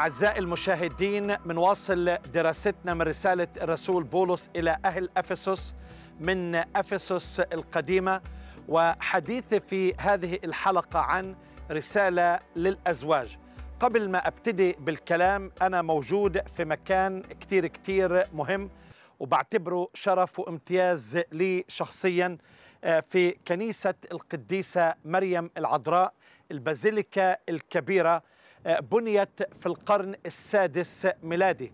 أعزائي المشاهدين منواصل دراستنا من رسالة الرسول بولس إلى أهل أفسس من أفسس القديمة وحديثي في هذه الحلقة عن رسالة للأزواج قبل ما أبتدي بالكلام أنا موجود في مكان كتير كتير مهم وبعتبره شرف وامتياز لي شخصيا آه، في كنيسة القديسة مريم العذراء البازيليكا الكبيرة بنيت في القرن السادس ميلادي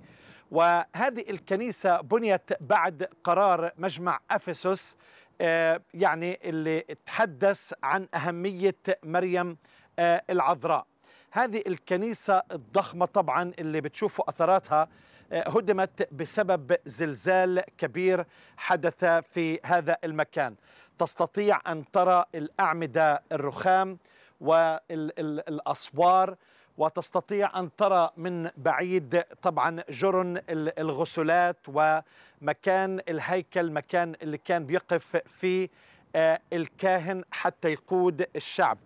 وهذه الكنيسة بنيت بعد قرار مجمع أفسس آه، يعني اللي تحدث عن أهمية مريم آه، العذراء هذه الكنيسة الضخمة طبعا اللي بتشوفوا أثراتها آه، هدمت بسبب زلزال كبير حدث في هذا المكان تستطيع أن ترى الأعمدة الرخام والأسوار وتستطيع أن ترى من بعيد طبعا جرن الغسلات ومكان الهيكل مكان اللي كان بيقف فيه آه، الكاهن حتى يقود الشعب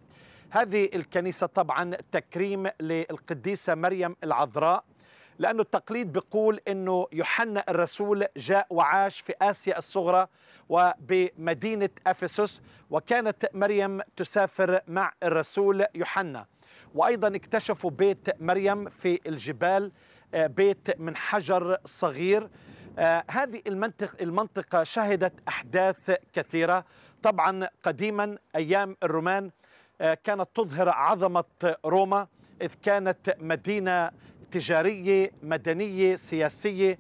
هذه الكنيسة طبعا تكريم للقديسة مريم العذراء لأنه التقليد بيقول أنه يوحنا الرسول جاء وعاش في آسيا الصغرى وبمدينة أفسس وكانت مريم تسافر مع الرسول يوحنا وأيضا اكتشفوا بيت مريم في الجبال آه، بيت من حجر صغير آه، هذه المنطقة, المنطقة شهدت أحداث كثيرة طبعا قديما أيام الرومان آه، كانت تظهر عظمة روما إذ كانت مدينة تجارية مدنية سياسية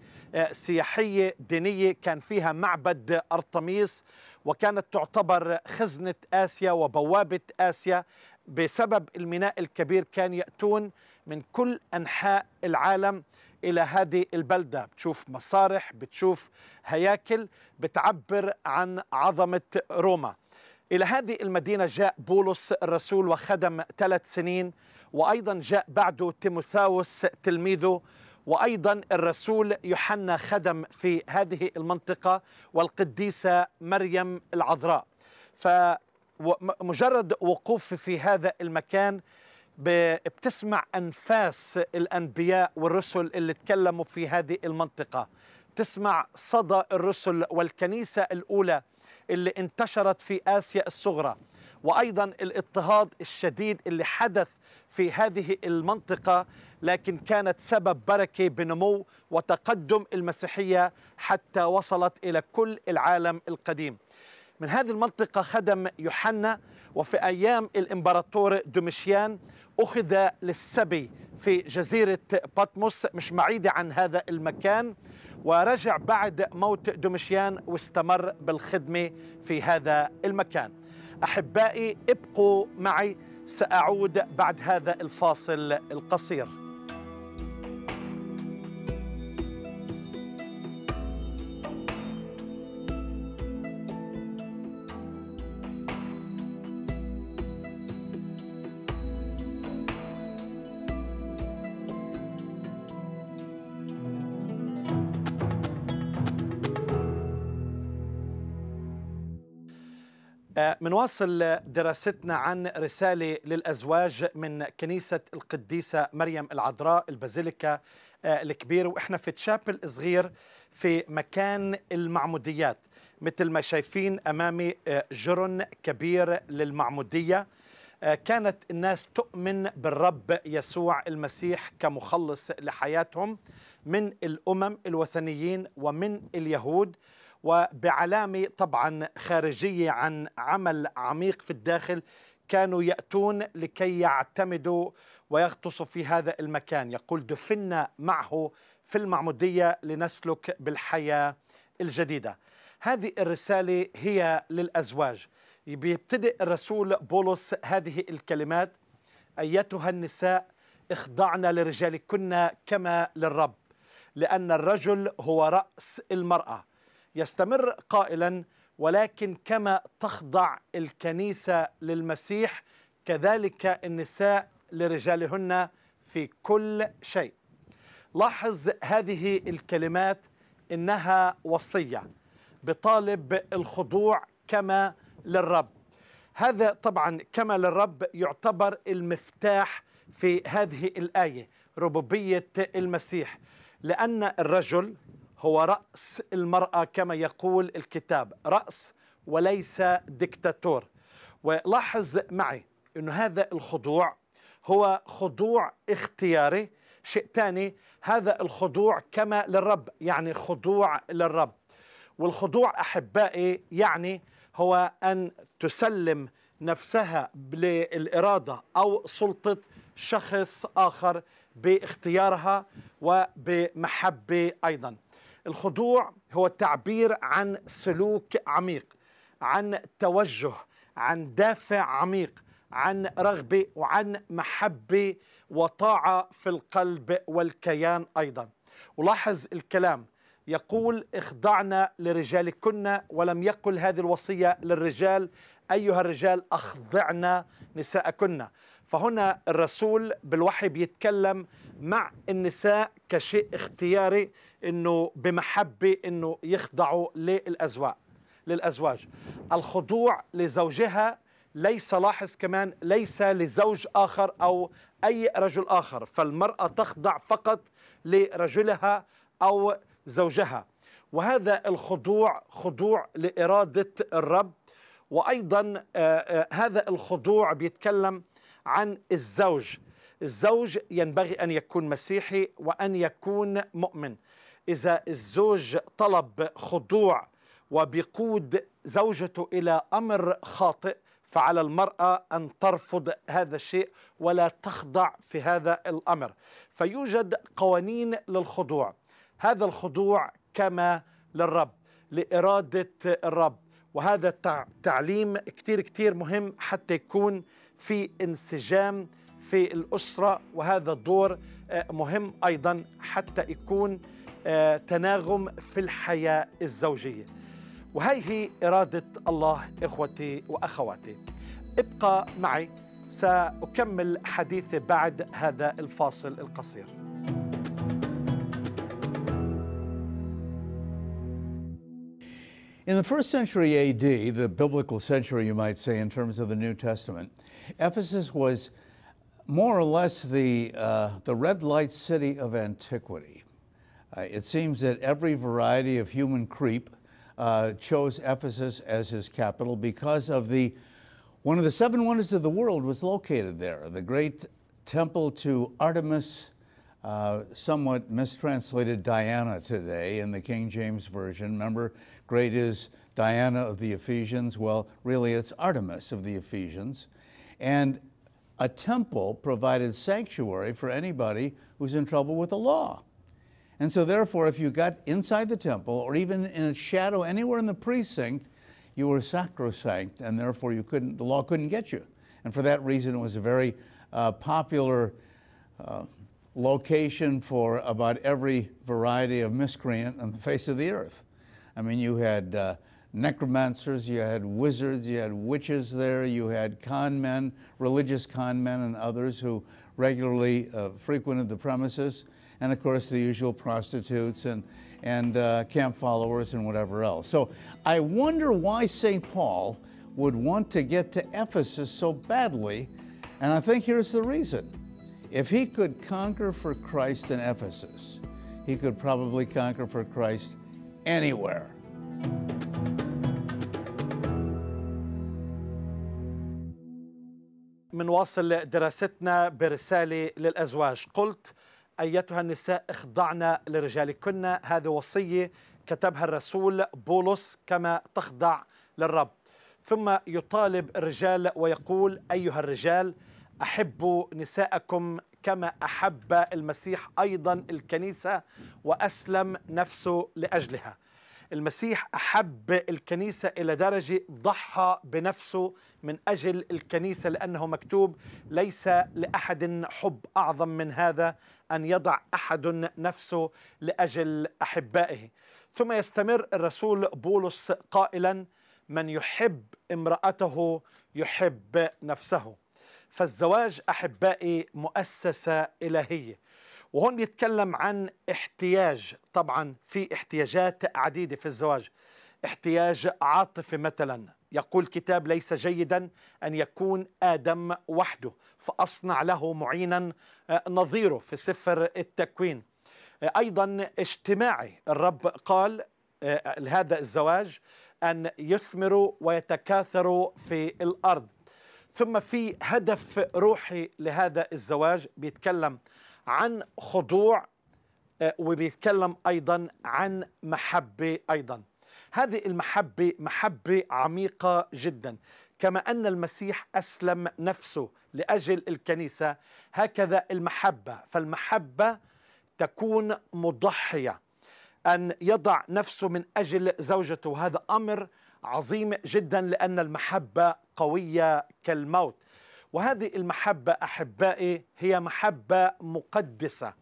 سياحية دينية كان فيها معبد أرطميس وكانت تعتبر خزنة آسيا وبوابة آسيا بسبب الميناء الكبير كان يأتون من كل أنحاء العالم إلى هذه البلدة بتشوف مصارح بتشوف هياكل بتعبر عن عظمة روما إلى هذه المدينة جاء بولس الرسول وخدم ثلاث سنين وأيضا جاء بعده تيموثاوس تلميذه وأيضا الرسول يوحنا خدم في هذه المنطقة والقديسة مريم العذراء ف مجرد وقوف في هذا المكان بتسمع أنفاس الأنبياء والرسل اللي تكلموا في هذه المنطقة تسمع صدى الرسل والكنيسة الأولى اللي انتشرت في آسيا الصغرى وأيضا الاضطهاد الشديد اللي حدث في هذه المنطقة لكن كانت سبب بركة بنمو وتقدم المسيحية حتى وصلت إلى كل العالم القديم من هذه المنطقة خدم يوحنا وفي أيام الإمبراطور دومشيان أخذ للسبي في جزيرة باتموس مش بعيدة عن هذا المكان ورجع بعد موت دومشيان واستمر بالخدمة في هذا المكان أحبائي ابقوا معي سأعود بعد هذا الفاصل القصير منواصل دراستنا عن رسالة للأزواج من كنيسة القديسة مريم العذراء البازيليكا آه، الكبير وإحنا في تشابل صغير في مكان المعموديات مثل ما شايفين أمامي آه، جرن كبير للمعمودية آه، كانت الناس تؤمن بالرب يسوع المسيح كمخلص لحياتهم من الأمم الوثنيين ومن اليهود وبعلامة طبعا خارجية عن عمل عميق في الداخل كانوا يأتون لكي يعتمدوا ويغطسوا في هذا المكان يقول دفنا معه في المعمودية لنسلك بالحياة الجديدة هذه الرسالة هي للأزواج بيبتدئ الرسول بولس هذه الكلمات أيتها النساء اخضعنا لرجالكن كما للرب لأن الرجل هو رأس المرأة يستمر قائلا ولكن كما تخضع الكنيسة للمسيح كذلك النساء لرجالهن في كل شيء لاحظ هذه الكلمات إنها وصية بطالب الخضوع كما للرب هذا طبعا كما للرب يعتبر المفتاح في هذه الآية ربوبية المسيح لأن الرجل هو رأس المرأة كما يقول الكتاب رأس وليس دكتاتور ولاحظ معي أن هذا الخضوع هو خضوع اختياري شيء ثاني هذا الخضوع كما للرب يعني خضوع للرب والخضوع أحبائي يعني هو أن تسلم نفسها للإرادة أو سلطة شخص آخر باختيارها وبمحبة أيضاً الخضوع هو التعبير عن سلوك عميق عن توجه عن دافع عميق عن رغبه وعن محبه وطاعه في القلب والكيان ايضا ولاحظ الكلام يقول اخضعنا لرجالكن ولم يقل هذه الوصيه للرجال ايها الرجال اخضعنا نساءكن فهنا الرسول بالوحي بيتكلم مع النساء كشيء اختياري انه بمحبه انه يخضعوا للازواج للازواج الخضوع لزوجها ليس لاحظ كمان ليس لزوج اخر او اي رجل اخر فالمراه تخضع فقط لرجلها او زوجها وهذا الخضوع خضوع لاراده الرب وايضا آه، آه، هذا الخضوع بيتكلم عن الزوج الزوج ينبغي ان يكون مسيحي وان يكون مؤمن إذا الزوج طلب خضوع وبقود زوجته إلى أمر خاطئ فعلى المرأة أن ترفض هذا الشيء ولا تخضع في هذا الأمر فيوجد قوانين للخضوع هذا الخضوع كما للرب لإرادة الرب وهذا تعليم كتير كتير مهم حتى يكون في انسجام في الأسرة وهذا دور آه، مهم أيضا حتى يكون تناغم في الحياة الزوجية وهي هي إرادة الله إخوتي وأخواتي ابقى معي سأكمل حديثي بعد هذا الفاصل القصير In the first century AD, the biblical century, you might say, in terms of the New Testament, Ephesus was more or less the, uh, the red light city of antiquity. Uh, it seems that every variety of human creep uh, chose Ephesus as his capital because of the one of the seven wonders of the world was located there. The great temple to Artemis, uh, somewhat mistranslated Diana today in the King James Version. Remember, great is Diana of the Ephesians. Well, really, it's Artemis of the Ephesians. And a temple provided sanctuary for anybody who's in trouble with the law. And so, therefore, if you got inside the temple or even in its shadow anywhere in the precinct, you were sacrosanct, and therefore you couldn't, the law couldn't get you. And for that reason, it was a very uh, popular uh, location for about every variety of miscreant on the face of the earth. I mean, you had uh, necromancers, you had wizards, you had witches there, you had con men, religious con men, and others who regularly uh, frequented the premises and of course the usual prostitutes and, and uh, camp followers and whatever else. So I wonder why St. Paul would want to get to Ephesus so badly, and I think here's the reason. If he could conquer for Christ in Ephesus, he could probably conquer for Christ anywhere. منواصل دراستنا برسالة للأزواج قلت أيتها النساء اخضعن لرجالكن هذه وصية كتبها الرسول بولس كما تخضع للرب ثم يطالب الرجال ويقول أيها الرجال أحبوا نساءكم كما أحب المسيح أيضا الكنيسة وأسلم نفسه لأجلها المسيح أحب الكنيسة إلى درجة ضحى بنفسه من أجل الكنيسة لأنه مكتوب ليس لأحد حب أعظم من هذا أن يضع أحد نفسه لأجل أحبائه ثم يستمر الرسول بولس قائلا من يحب امرأته يحب نفسه فالزواج أحبائي مؤسسة إلهية وهون بيتكلم عن احتياج طبعا في احتياجات عديدة في الزواج احتياج عاطفي مثلا يقول كتاب ليس جيدا أن يكون آدم وحده فأصنع له معينا آه، نظيره في سفر التكوين آه، أيضا اجتماعي الرب قال لهذا آه، الزواج أن يثمروا ويتكاثروا في الأرض ثم في هدف روحي لهذا الزواج بيتكلم عن خضوع وبيتكلم أيضا عن محبة أيضا هذه المحبة محبة عميقة جدا كما أن المسيح أسلم نفسه لأجل الكنيسة هكذا المحبة فالمحبة تكون مضحية أن يضع نفسه من أجل زوجته هذا أمر عظيم جدا لأن المحبة قوية كالموت وهذه المحبة أحبائي هي محبة مقدسة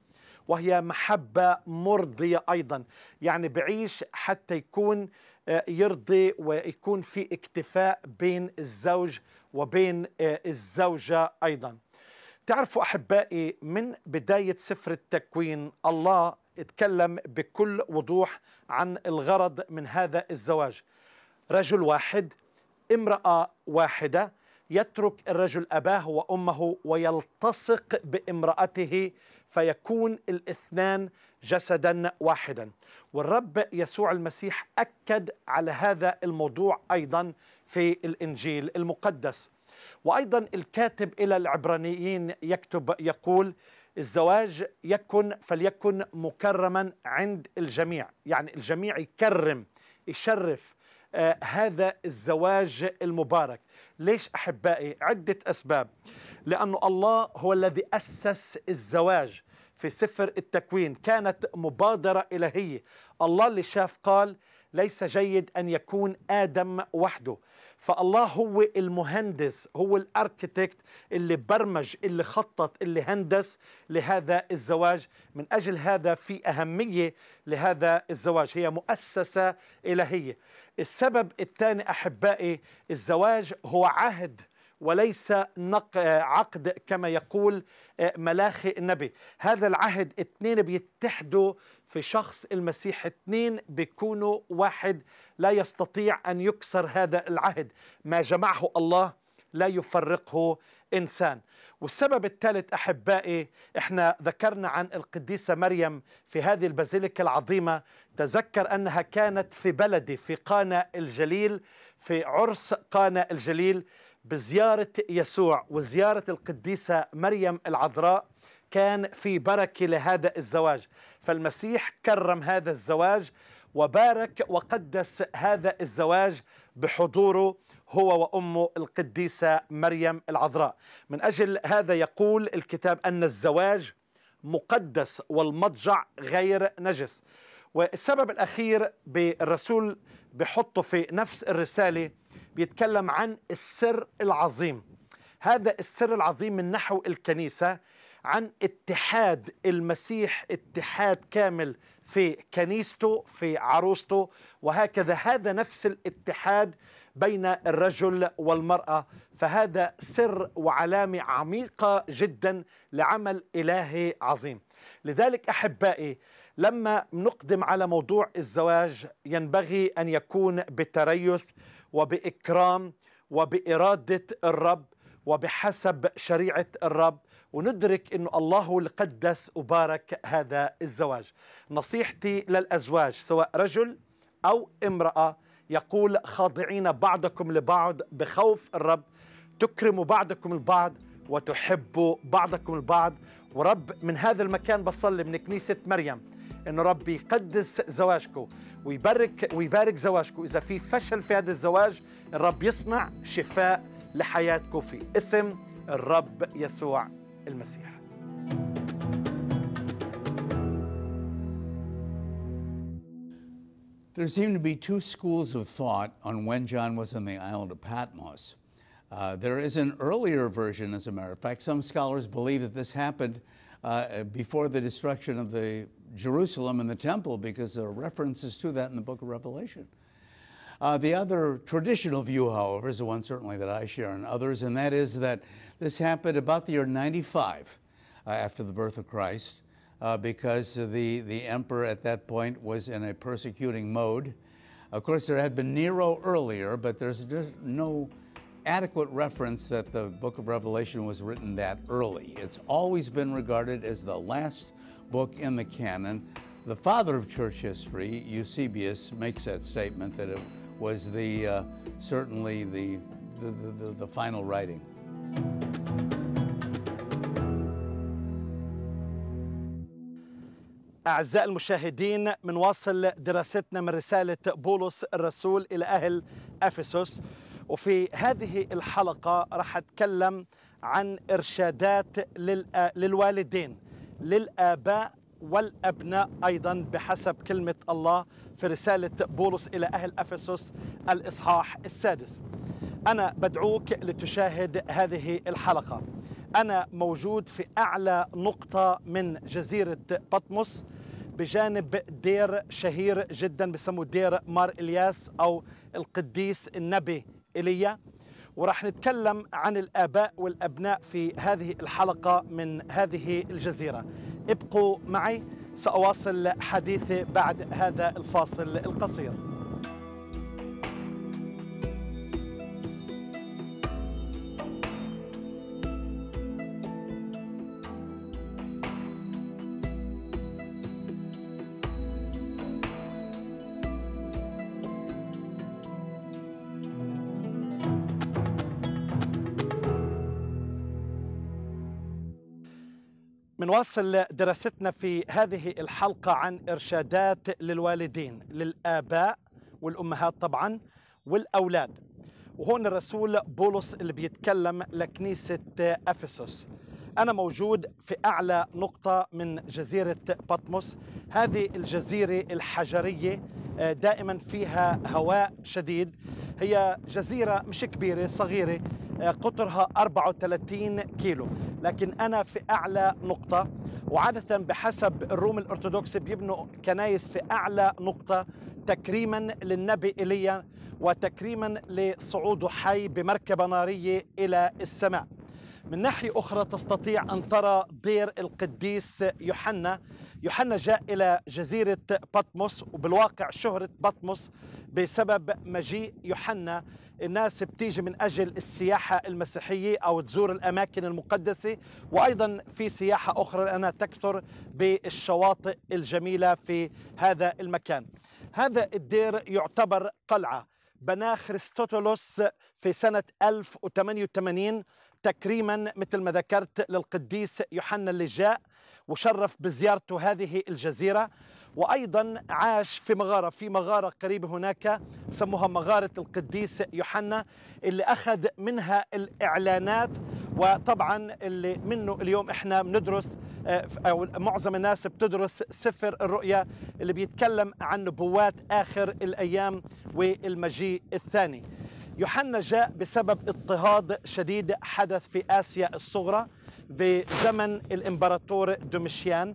وهي محبة مرضية أيضا يعني بعيش حتى يكون آه، يرضي ويكون في اكتفاء بين الزوج وبين آه، الزوجة أيضا تعرفوا أحبائي من بداية سفر التكوين الله اتكلم بكل وضوح عن الغرض من هذا الزواج رجل واحد امرأة واحدة يترك الرجل أباه وأمه ويلتصق بامرأته فيكون الاثنان جسدا واحدا والرب يسوع المسيح اكد على هذا الموضوع ايضا في الانجيل المقدس وايضا الكاتب الى العبرانيين يكتب يقول الزواج يكن فليكن مكرما عند الجميع يعني الجميع يكرم يشرف آه، هذا الزواج المبارك ليش أحبائي عدة أسباب لأن الله هو الذي أسس الزواج في سفر التكوين كانت مبادرة إلهية الله اللي شاف قال ليس جيد أن يكون آدم وحده فالله هو المهندس هو الاركتكت اللي برمج اللي خطط اللي هندس لهذا الزواج من اجل هذا في اهميه لهذا الزواج هي مؤسسه الهيه السبب الثاني احبائي الزواج هو عهد وليس نق... عقد كما يقول آه، ملاخي النبي هذا العهد اثنين بيتحدوا في شخص المسيح اثنين بيكونوا واحد لا يستطيع أن يكسر هذا العهد ما جمعه الله لا يفرقه إنسان والسبب الثالث أحبائي إحنا ذكرنا عن القديسة مريم في هذه البازيليكا العظيمة تذكر أنها كانت في بلدي في قانا الجليل في عرس قانا الجليل بزيارة يسوع وزيارة القديسة مريم العذراء كان في بركه لهذا الزواج فالمسيح كرم هذا الزواج وبارك وقدس هذا الزواج بحضوره هو وامه القديسه مريم العذراء من اجل هذا يقول الكتاب ان الزواج مقدس والمضجع غير نجس والسبب الاخير بالرسول بحطه في نفس الرساله بيتكلم عن السر العظيم هذا السر العظيم من نحو الكنيسه عن اتحاد المسيح اتحاد كامل في كنيسته في عروسته وهكذا هذا نفس الاتحاد بين الرجل والمرأة فهذا سر وعلامة عميقة جدا لعمل إلهي عظيم لذلك أحبائي لما نقدم على موضوع الزواج ينبغي أن يكون بتريث وبإكرام وبإرادة الرب وبحسب شريعة الرب وندرك أنه الله هو اللي قدس وبارك هذا الزواج نصيحتي للأزواج سواء رجل أو امرأة يقول خاضعين بعضكم لبعض بخوف الرب تكرموا بعضكم البعض وتحبوا بعضكم البعض ورب من هذا المكان بصلي من كنيسة مريم انه ربي يقدس زواجكم ويبارك ويبارك زواجكم اذا في فشل في هذا الزواج الرب يصنع شفاء لحياتكم في اسم الرب يسوع المسيح There seem to be two schools of thought on when John was on the island of Patmos. Uh, there is an earlier version, as a matter of fact. Some scholars believe that this happened uh, before the destruction of the Jerusalem and the temple because there are references to that in the book of Revelation. Uh, the other traditional view, however, is the one certainly that I share and others, and that is that this happened about the year 95 uh, after the birth of Christ, uh, because the, the emperor at that point was in a persecuting mode. Of course, there had been Nero earlier, but there's no adequate reference that the book of Revelation was written that early. It's always been regarded as the last book in the canon. The father of church history, Eusebius, makes that statement that it was the, uh, certainly the, the, the, the final writing. أعزائي المشاهدين منواصل دراستنا من رسالة بولس الرسول إلى أهل أفسس وفي هذه الحلقة راح أتكلم عن إرشادات للوالدين للآباء والابناء ايضا بحسب كلمه الله في رساله بولس الى اهل افسس الاصحاح السادس. انا بدعوك لتشاهد هذه الحلقه. انا موجود في اعلى نقطه من جزيره بطمس بجانب دير شهير جدا بسموه دير مار الياس او القديس النبي ايليا وراح نتكلم عن الآباء والأبناء في هذه الحلقة من هذه الجزيرة ابقوا معي سأواصل حديثي بعد هذا الفاصل القصير منواصل دراستنا في هذه الحلقة عن إرشادات للوالدين للآباء والأمهات طبعا والأولاد وهون الرسول بولس اللي بيتكلم لكنيسة أفسس أنا موجود في أعلى نقطة من جزيرة بطمس هذه الجزيرة الحجرية آه، دائما فيها هواء شديد هي جزيرة مش كبيرة صغيرة آه، قطرها 34 كيلو لكن أنا في أعلى نقطة وعادة بحسب الروم الأرثوذكس بيبنوا كنايس في أعلى نقطة تكريما للنبي إيليا وتكريما لصعوده حي بمركبة نارية إلى السماء من ناحية أخرى تستطيع أن ترى دير القديس يوحنا يوحنا جاء إلى جزيرة بطمس وبالواقع شهرة بطمس بسبب مجيء يوحنا الناس بتيجي من أجل السياحة المسيحية أو تزور الأماكن المقدسة وأيضا في سياحة أخرى لأنها تكثر بالشواطئ الجميلة في هذا المكان هذا الدير يعتبر قلعة بناه خريستوتولوس في سنة 1088 تكريما مثل ما ذكرت للقديس يوحنا اللي جاء وشرف بزيارته هذه الجزيرة وأيضا عاش في مغارة في مغارة قريبة هناك سموها مغارة القديس يوحنا اللي أخذ منها الإعلانات وطبعا اللي منه اليوم احنا بندرس آه، او معظم الناس بتدرس سفر الرؤيا اللي بيتكلم عن نبوات اخر الايام والمجيء الثاني. يوحنا جاء بسبب اضطهاد شديد حدث في اسيا الصغرى بزمن الامبراطور دومشيان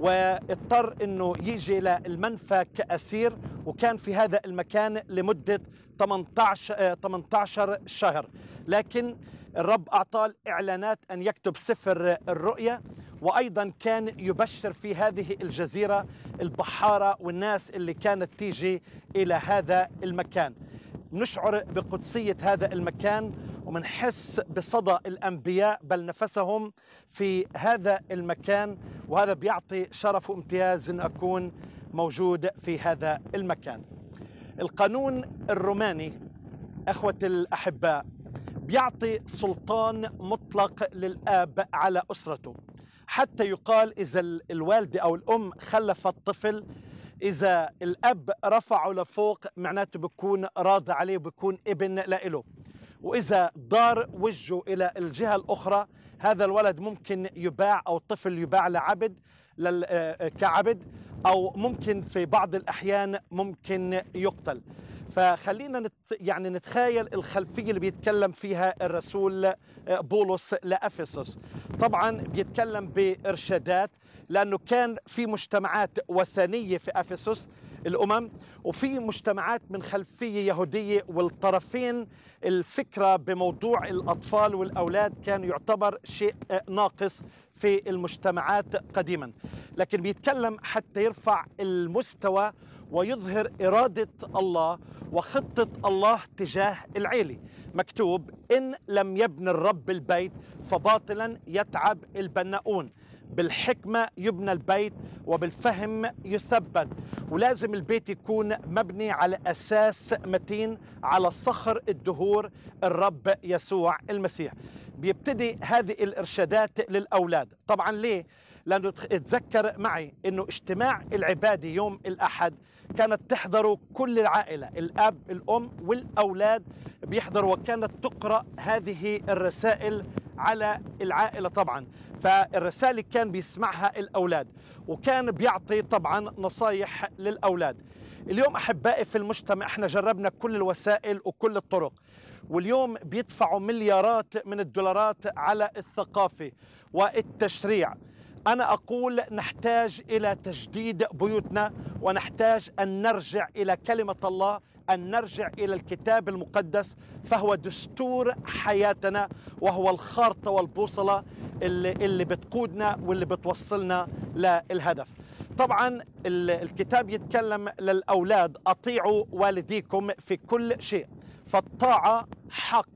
واضطر انه يجي للمنفى كاسير وكان في هذا المكان لمده 18 18 آه، شهر لكن الرب اعطاه اعلانات ان يكتب سفر الرؤيا وايضا كان يبشر في هذه الجزيره البحاره والناس اللي كانت تيجي الى هذا المكان نشعر بقدسيه هذا المكان ومنحس بصدى الأنبياء بل نفسهم في هذا المكان وهذا بيعطي شرف وامتياز أن أكون موجود في هذا المكان القانون الروماني أخوة الأحباء بيعطي سلطان مطلق للآب على أسرته حتى يقال إذا الوالدة أو الأم خلفت طفل إذا الأب رفعه لفوق معناته بكون راضى عليه وبكون ابن لإله وإذا دار وجهه إلى الجهة الأخرى هذا الولد ممكن يباع أو الطفل يباع لعبد آه، آه، كعبد أو ممكن في بعض الأحيان ممكن يقتل فخلينا نت يعني نتخيل الخلفية اللي بيتكلم فيها الرسول آه، بولس لأفسس طبعا بيتكلم بإرشادات لأنه كان في مجتمعات وثنية في أفسس الأمم وفي مجتمعات من خلفية يهودية والطرفين الفكرة بموضوع الأطفال والأولاد كان يعتبر شيء آه، ناقص في المجتمعات قديما لكن بيتكلم حتى يرفع المستوى ويظهر إرادة الله وخطة الله تجاه العيلة مكتوب إن لم يبن الرب البيت فباطلا يتعب البناؤون بالحكمة يبنى البيت وبالفهم يثبت ولازم البيت يكون مبني على أساس متين على صخر الدهور الرب يسوع المسيح بيبتدي هذه الإرشادات للأولاد طبعا ليه؟ لأنه تذكر معي أنه اجتماع العبادة يوم الأحد كانت تحضره كل العائلة الأب الأم والأولاد بيحضروا وكانت تقرأ هذه الرسائل على العائلة طبعا فالرساله كان بيسمعها الأولاد وكان بيعطي طبعا نصايح للأولاد اليوم أحبائي في المجتمع احنا جربنا كل الوسائل وكل الطرق واليوم بيدفعوا مليارات من الدولارات على الثقافة والتشريع أنا أقول نحتاج إلى تجديد بيوتنا ونحتاج أن نرجع إلى كلمة الله أن نرجع إلى الكتاب المقدس فهو دستور حياتنا وهو الخارطة والبوصلة اللي, اللي بتقودنا واللي بتوصلنا للهدف طبعا الكتاب يتكلم للأولاد أطيعوا والديكم في كل شيء فالطاعة حق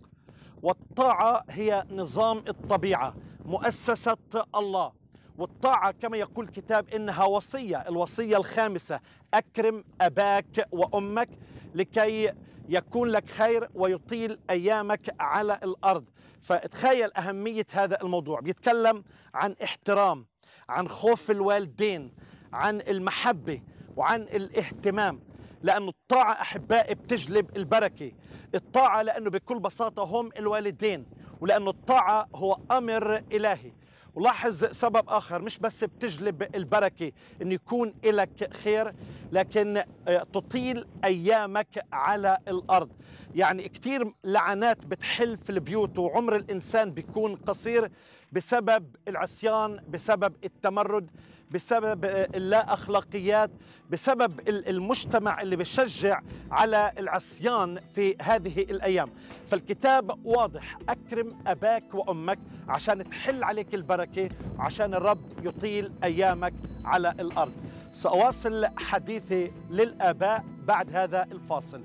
والطاعة هي نظام الطبيعة مؤسسة الله والطاعة كما يقول الكتاب إنها وصية الوصية الخامسة أكرم أباك وأمك لكي يكون لك خير ويطيل أيامك على الأرض فتخيل أهمية هذا الموضوع بيتكلم عن احترام عن خوف الوالدين عن المحبة وعن الاهتمام لأن الطاعة أحبائي بتجلب البركة الطاعة لأنه بكل بساطة هم الوالدين ولأن الطاعة هو أمر إلهي ولاحظ سبب آخر مش بس بتجلب البركة أن يكون لك خير لكن آه، تطيل أيامك على الأرض يعني كتير لعنات بتحل في البيوت وعمر الإنسان بيكون قصير بسبب العصيان بسبب التمرد بسبب اللا اخلاقيات بسبب المجتمع اللي بشجع على العصيان في هذه الايام فالكتاب واضح اكرم اباك وامك عشان تحل عليك البركه عشان الرب يطيل ايامك على الارض ساواصل حديثي للاباء بعد هذا الفاصل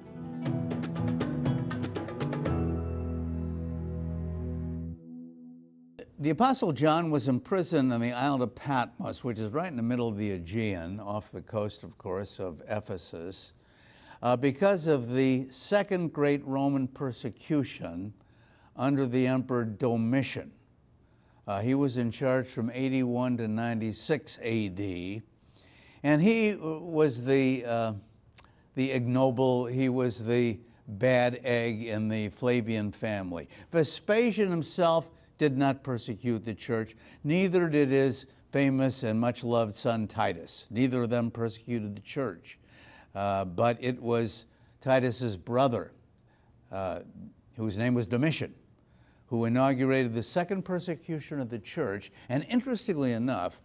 The Apostle John was imprisoned on the island of Patmos, which is right in the middle of the Aegean, off the coast, of course, of Ephesus, uh, because of the second great Roman persecution under the Emperor Domitian. Uh, he was in charge from 81 to 96 AD, and he was the, uh, the ignoble, he was the bad egg in the Flavian family. Vespasian himself did not persecute the church, neither did his famous and much loved son Titus. Neither of them persecuted the church, uh, but it was Titus's brother, uh, whose name was Domitian, who inaugurated the second persecution of the church. And interestingly enough,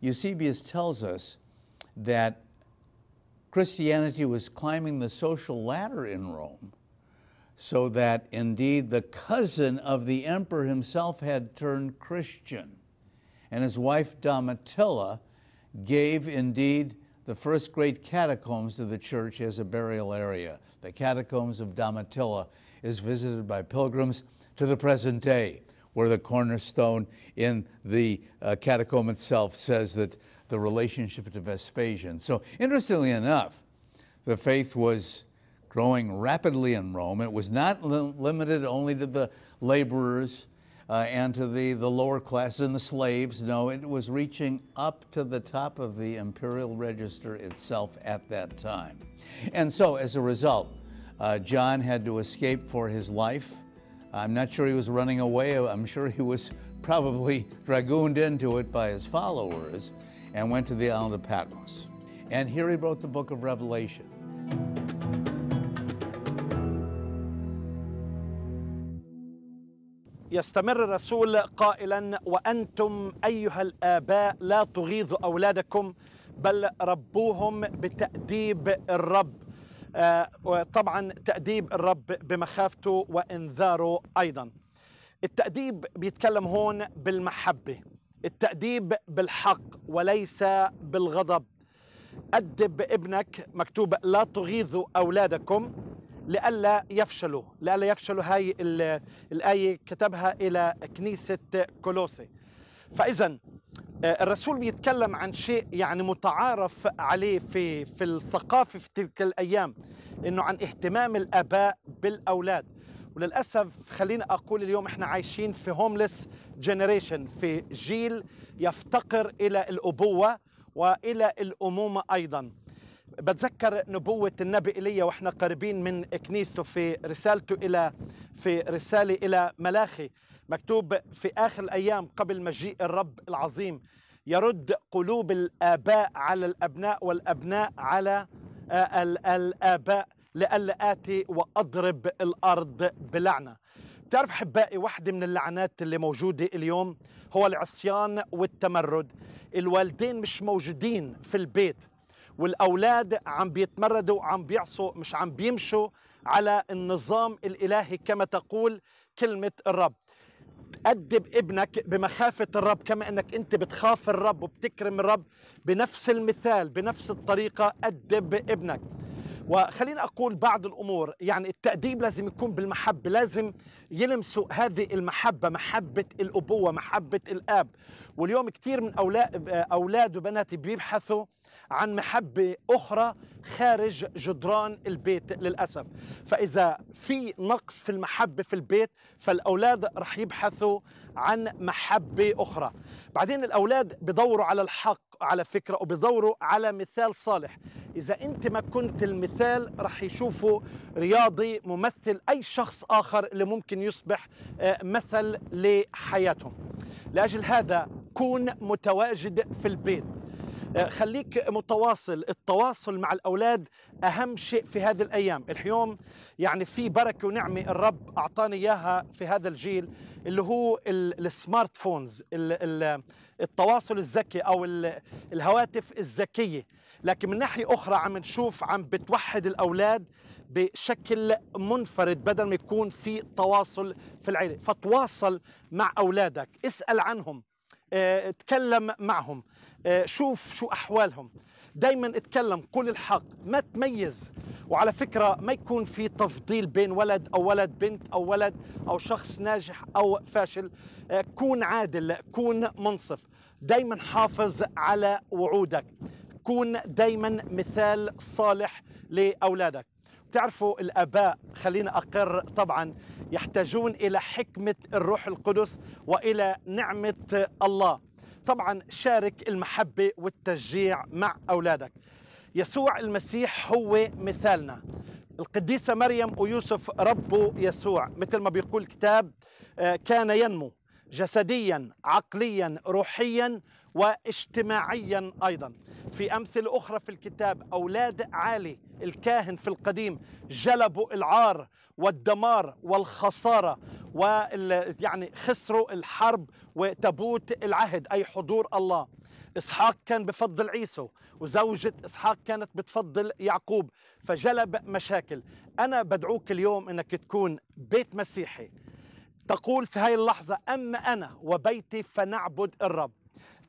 Eusebius tells us that Christianity was climbing the social ladder in Rome so that indeed the cousin of the emperor himself had turned Christian. And his wife Domitilla gave indeed the first great catacombs to the church as a burial area. The catacombs of Domitilla is visited by pilgrims to the present day, where the cornerstone in the uh, catacomb itself says that the relationship to Vespasian. So, interestingly enough, the faith was growing rapidly in Rome. It was not li limited only to the laborers uh, and to the, the lower classes and the slaves. No, it was reaching up to the top of the imperial register itself at that time. And so, as a result, uh, John had to escape for his life. I'm not sure he was running away. I'm sure he was probably dragooned into it by his followers and went to the island of Patmos. And here he wrote the book of Revelation. يستمر الرسول قائلا وأنتم أيها الآباء لا تغيظوا أولادكم بل ربوهم بتأديب الرب آه، طبعا تأديب الرب بمخافته وإنذاره أيضا التأديب بيتكلم هون بالمحبة التأديب بالحق وليس بالغضب أدب ابنك مكتوب لا تغيظوا أولادكم لئلا يفشلوا لئلا يفشلوا هاي الآية كتبها إلى كنيسة كولوسي فإذا آه، الرسول بيتكلم عن شيء يعني متعارف عليه في في الثقافة في تلك الأيام إنه عن اهتمام الآباء بالأولاد وللأسف خليني أقول اليوم إحنا عايشين في هوملس جنريشن في جيل يفتقر إلى الأبوة وإلى الأمومة أيضا بتذكر نبوة النبي إيليا وإحنا قريبين من كنيسته في رسالته إلى في رسالة إلى ملاخي مكتوب في آخر الأيام قبل مجيء الرب العظيم يرد قلوب الآباء على الأبناء والأبناء على آه، الآباء لئلا آتي وأضرب الأرض بلعنة بتعرف حبائي واحدة من اللعنات اللي موجودة اليوم هو العصيان والتمرد الوالدين مش موجودين في البيت والاولاد عم بيتمردوا عم بيعصوا مش عم بيمشوا على النظام الالهي كما تقول كلمه الرب تأدب ابنك بمخافة الرب كما أنك أنت بتخاف الرب وبتكرم الرب بنفس المثال بنفس الطريقة أدب ابنك وخليني أقول بعض الأمور يعني التأديب لازم يكون بالمحبة لازم يلمسوا هذه المحبة محبة الأبوة محبة الآب واليوم كثير من أولاد وبناتي بيبحثوا عن محبة أخرى خارج جدران البيت للأسف فإذا في نقص في المحبة في البيت فالأولاد رح يبحثوا عن محبة أخرى بعدين الأولاد بدوروا على الحق على فكرة وبدوروا على مثال صالح إذا أنت ما كنت المثال رح يشوفوا رياضي ممثل أي شخص آخر اللي ممكن يصبح آه، مثل لحياتهم لأجل هذا كون متواجد في البيت آه، خليك متواصل التواصل مع الأولاد أهم شيء في هذه الأيام اليوم يعني في بركة ونعمة الرب أعطاني إياها في هذا الجيل اللي هو السمارت فونز التواصل الذكي أو الهواتف الذكية لكن من ناحية أخرى عم نشوف عم بتوحد الأولاد بشكل منفرد بدل ما يكون في تواصل في العيلة فتواصل مع أولادك اسأل عنهم آه، تكلم معهم آه، شوف شو احوالهم دايما اتكلم قل الحق ما تميز وعلى فكرة ما يكون في تفضيل بين ولد أو ولد بنت أو ولد أو شخص ناجح أو فاشل آه، كون عادل كون منصف دايما حافظ على وعودك كون دايما مثال صالح لأولادك تعرفوا الاباء خلينا اقر طبعا يحتاجون الى حكمه الروح القدس والى نعمه الله طبعا شارك المحبه والتشجيع مع اولادك يسوع المسيح هو مثالنا القديسة مريم ويوسف ربوا يسوع مثل ما بيقول الكتاب آه، كان ينمو جسديا عقليا روحيا واجتماعيا أيضا في أمثلة أخرى في الكتاب أولاد عالي الكاهن في القديم جلبوا العار والدمار والخسارة وال يعني خسروا الحرب وتابوت العهد أي حضور الله إسحاق كان بفضل عيسو وزوجة إسحاق كانت بتفضل يعقوب فجلب مشاكل أنا بدعوك اليوم أنك تكون بيت مسيحي تقول في هاي اللحظة أما أنا وبيتي فنعبد الرب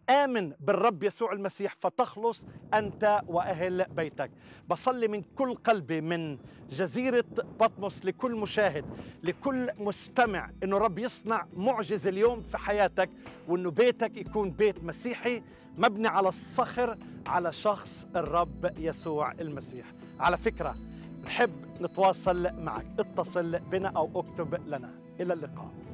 آمن بالرب يسوع المسيح فتخلص أنت وأهل بيتك بصلي من كل قلبي من جزيرة بطمس لكل مشاهد لكل مستمع أنه رب يصنع معجزة اليوم في حياتك وأنه بيتك يكون بيت مسيحي مبني على الصخر على شخص الرب يسوع المسيح على فكرة نحب نتواصل معك اتصل بنا أو اكتب لنا إلى اللقاء